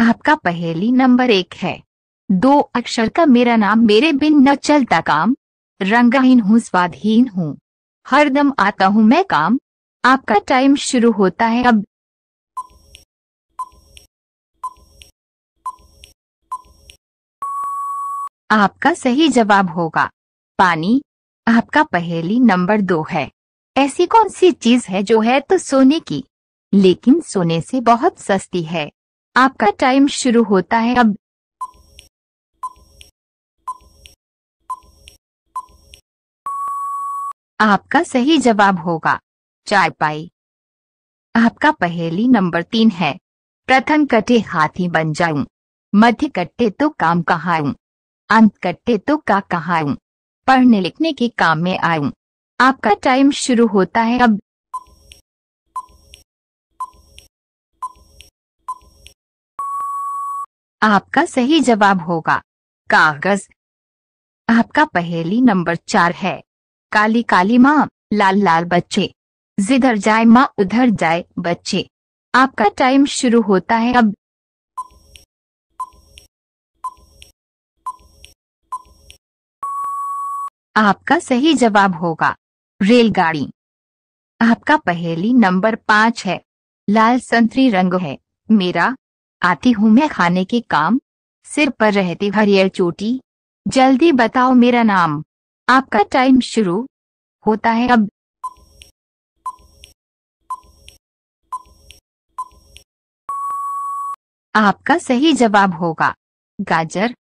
आपका पहेली नंबर एक है दो अक्षर का मेरा नाम मेरे बिन न चलता काम रंगहीन हूँ स्वादहीन हूँ हरदम आता हूँ मैं काम आपका टाइम शुरू होता है अब आपका सही जवाब होगा पानी आपका पहेली नंबर दो है ऐसी कौन सी चीज है जो है तो सोने की लेकिन सोने से बहुत सस्ती है आपका टाइम शुरू होता है अब आपका सही जवाब होगा चाय पाई आपका पहेली नंबर तीन है प्रथम कटे हाथी बन जाऊं मध्य कट्टे तो काम कहाऊं अंत कट्टे तो का कहाऊं पढ़ने लिखने के काम में आऊं आपका टाइम शुरू होता है अब आपका सही जवाब होगा कागज आपका पहेली नंबर चार है काली काली माँ लाल लाल बच्चे जिधर जाए माँ उधर जाए बच्चे आपका टाइम शुरू होता है अब आपका सही जवाब होगा रेलगाड़ी आपका पहेली नंबर पाँच है लाल संतरी रंग है मेरा आती हूँ मैं खाने के काम सिर पर रहती हरियर चोटी जल्दी बताओ मेरा नाम आपका टाइम शुरू होता है अब आपका सही जवाब होगा गाजर